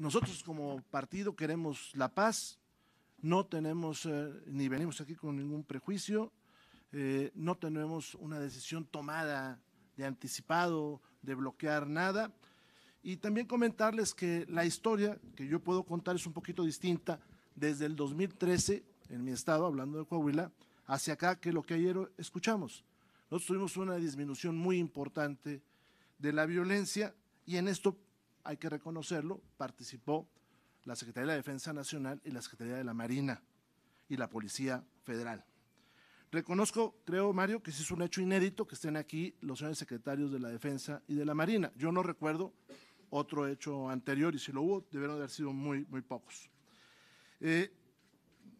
nosotros como partido queremos la paz, no tenemos eh, ni venimos aquí con ningún prejuicio, eh, no tenemos una decisión tomada de anticipado, de bloquear nada. Y también comentarles que la historia que yo puedo contar es un poquito distinta desde el 2013 en mi estado, hablando de Coahuila, hacia acá que lo que ayer escuchamos. Nosotros tuvimos una disminución muy importante de la violencia y en esto hay que reconocerlo, participó la Secretaría de la Defensa Nacional y la Secretaría de la Marina y la Policía Federal. Reconozco, creo, Mario, que sí es un hecho inédito que estén aquí los señores secretarios de la Defensa y de la Marina. Yo no recuerdo otro hecho anterior y si lo hubo, debieron haber sido muy, muy pocos. Eh,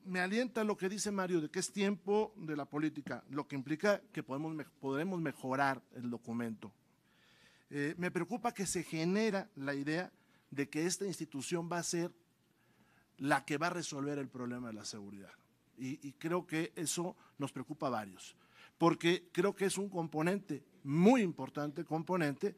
me alienta lo que dice Mario de que es tiempo de la política, lo que implica que podemos, podremos mejorar el documento. Eh, me preocupa que se genera la idea de que esta institución va a ser la que va a resolver el problema de la seguridad. Y, creo que eso nos preocupa a varios, porque creo que es un componente, muy importante componente,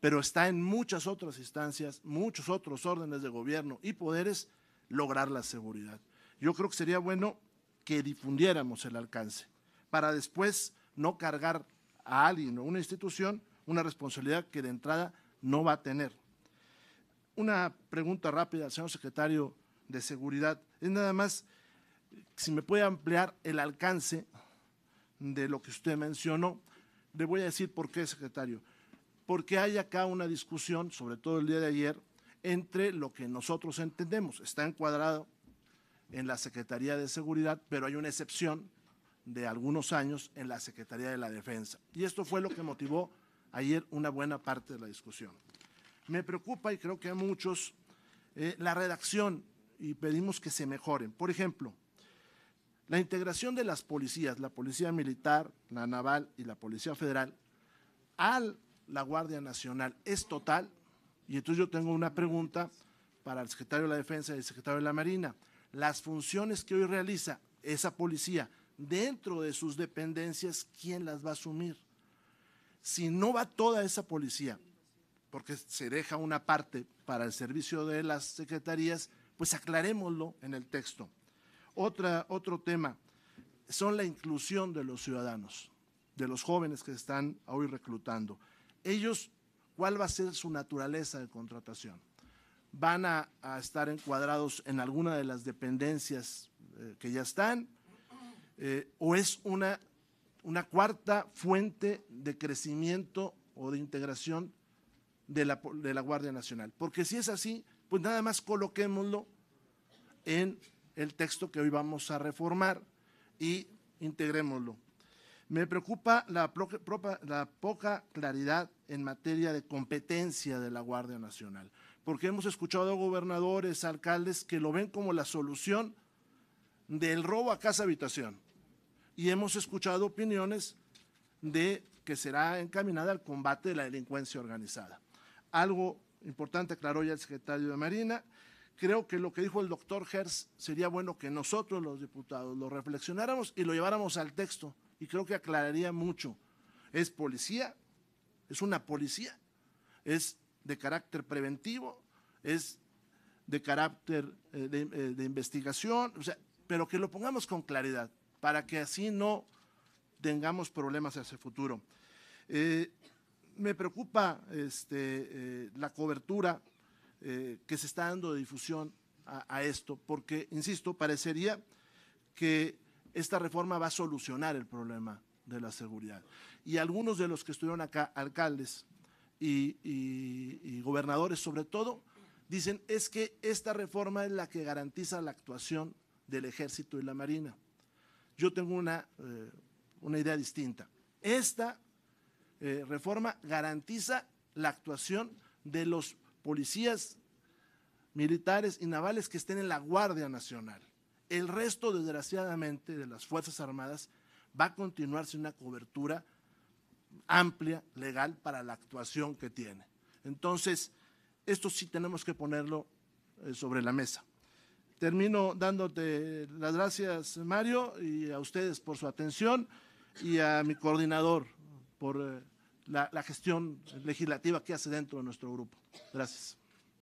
pero está en muchas otras instancias, muchos otros órdenes de gobierno y poderes lograr la seguridad. Yo creo que sería bueno que difundiéramos el alcance para después no cargar a alguien o una institución una responsabilidad que de entrada no va a tener. Una pregunta rápida señor secretario de Seguridad. Es nada más si me puede ampliar el alcance de lo que usted mencionó. Le voy a decir por qué, secretario. Porque hay acá una discusión, sobre todo el día de ayer, entre lo que nosotros entendemos. Está encuadrado en la Secretaría de Seguridad, pero hay una excepción de algunos años en la Secretaría de la Defensa. Y esto fue lo que motivó ayer una buena parte de la discusión. Me preocupa, y creo que a muchos, eh, la redacción y pedimos que se mejoren. Por ejemplo, la integración de las policías, la policía militar, la naval y la policía federal, a la Guardia Nacional es total. Y entonces yo tengo una pregunta para el secretario de la Defensa y el secretario de la Marina. Las funciones que hoy realiza esa policía dentro de sus dependencias, ¿quién las va a asumir? si no va toda esa policía, porque se deja una parte para el servicio de las secretarías, pues aclarémoslo en el texto. Otra, otro tema son la inclusión de los ciudadanos, de los jóvenes que están hoy reclutando. Ellos, ¿cuál va a ser su naturaleza de contratación? ¿Van a, estar encuadrados en alguna de las dependencias eh, que ya están? Eh, ¿O es una una cuarta fuente de crecimiento o de integración de la, Guardia Nacional. Porque si es así, pues nada más coloquémoslo en el texto que hoy vamos a reformar y integrémoslo. Me preocupa la, la, poca claridad en materia de competencia de la Guardia Nacional, porque hemos escuchado a gobernadores, alcaldes que lo ven como la solución del robo a casa habitación y hemos escuchado opiniones de que será encaminada al combate de la delincuencia organizada. Algo importante aclaró ya el secretario de Marina. Creo que lo que dijo el doctor Hertz sería bueno que nosotros los diputados lo reflexionáramos y lo lleváramos al texto y creo que aclararía mucho. Es policía, es una policía, es de carácter preventivo, es de carácter eh, eh, de, investigación, sea, pero que lo pongamos con claridad para que así no tengamos problemas hacia el futuro. Eh, me preocupa este, eh, la cobertura eh, que se está dando de difusión a, esto, porque, insisto, parecería que esta reforma va a solucionar el problema de la seguridad. Y algunos de los que estuvieron acá, alcaldes y, y gobernadores sobre todo, dicen es que esta reforma es la que garantiza la actuación del ejército y la marina yo tengo eh, una, idea distinta. Esta eh, reforma garantiza la actuación de los policías militares y navales que estén en la Guardia Nacional. El resto, desgraciadamente, de las Fuerzas Armadas va a continuar sin una cobertura amplia, legal, para la actuación que tiene. Entonces, esto sí tenemos que ponerlo eh, sobre la mesa termino dándote las gracias, Mario, y a ustedes por su atención y a mi coordinador por eh, la, gestión legislativa que hace dentro de nuestro grupo. Gracias.